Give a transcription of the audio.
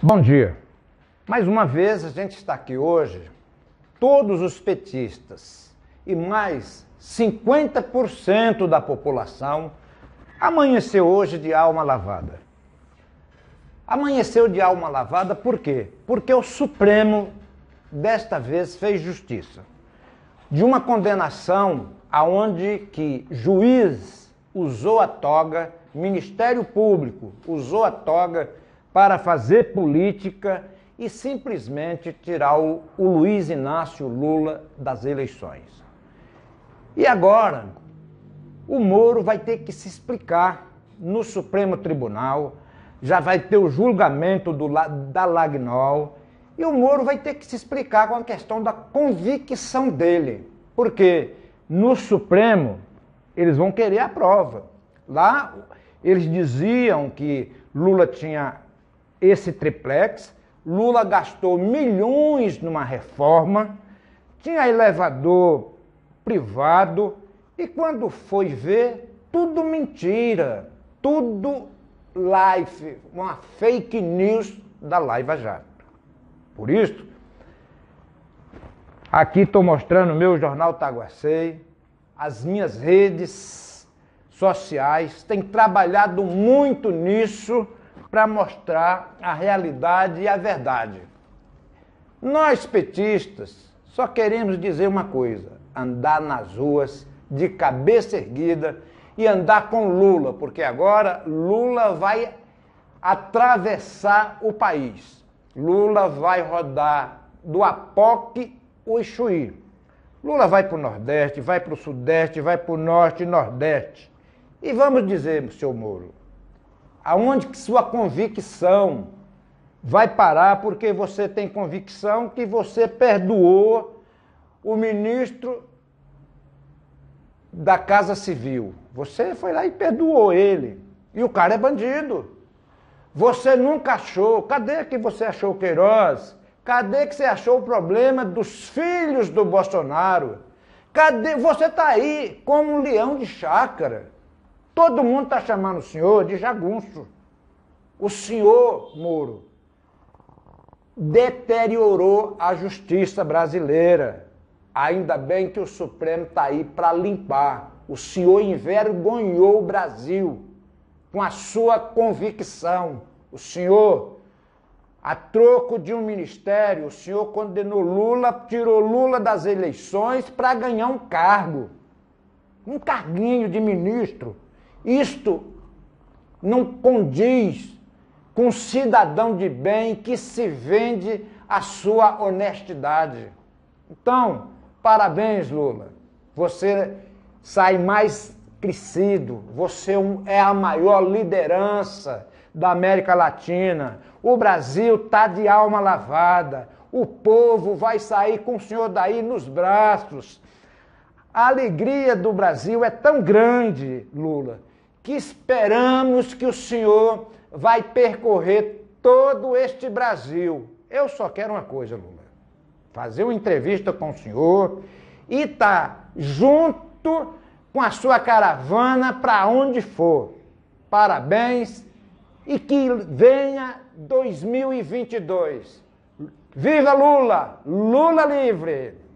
Bom dia. Mais uma vez a gente está aqui hoje, todos os petistas e mais 50% da população amanheceu hoje de alma lavada. Amanheceu de alma lavada por quê? Porque o Supremo desta vez fez justiça. De uma condenação aonde que juiz usou a toga, Ministério Público usou a toga para fazer política e simplesmente tirar o, o Luiz Inácio Lula das eleições. E agora, o Moro vai ter que se explicar no Supremo Tribunal, já vai ter o julgamento do, da Lagnol, e o Moro vai ter que se explicar com a questão da convicção dele. Porque no Supremo eles vão querer a prova. Lá eles diziam que Lula tinha esse triplex, Lula gastou milhões numa reforma, tinha elevador privado e quando foi ver, tudo mentira, tudo live, uma fake news da Laiva Jato. Por isso, aqui estou mostrando o meu jornal Taguacei, as minhas redes sociais, tem trabalhado muito nisso para mostrar a realidade e a verdade. Nós petistas só queremos dizer uma coisa: andar nas ruas de cabeça erguida e andar com Lula, porque agora Lula vai atravessar o país. Lula vai rodar do Apoque o Chuí. Lula vai para o Nordeste, vai para o Sudeste, vai para o Norte e Nordeste. E vamos dizer, seu Moro, aonde que sua convicção vai parar, porque você tem convicção que você perdoou o ministro da Casa Civil. Você foi lá e perdoou ele. E o cara é bandido. Você nunca achou. Cadê que você achou Queiroz? Cadê que você achou o problema dos filhos do Bolsonaro? Cadê? Você está aí como um leão de chácara. Todo mundo está chamando o senhor de jagunço. O senhor, Moro, deteriorou a justiça brasileira. Ainda bem que o Supremo está aí para limpar. O senhor envergonhou o Brasil com a sua convicção. O senhor, a troco de um ministério, o senhor condenou Lula, tirou Lula das eleições para ganhar um cargo. Um carguinho de ministro. Isto não condiz com um cidadão de bem que se vende a sua honestidade. Então, parabéns, Lula. Você sai mais crescido, você é a maior liderança da América Latina. O Brasil está de alma lavada. O povo vai sair com o senhor daí nos braços. A alegria do Brasil é tão grande, Lula, que esperamos que o senhor vai percorrer todo este Brasil. Eu só quero uma coisa, Lula: fazer uma entrevista com o senhor e estar tá junto com a sua caravana para onde for. Parabéns e que venha 2022. Viva Lula! Lula livre!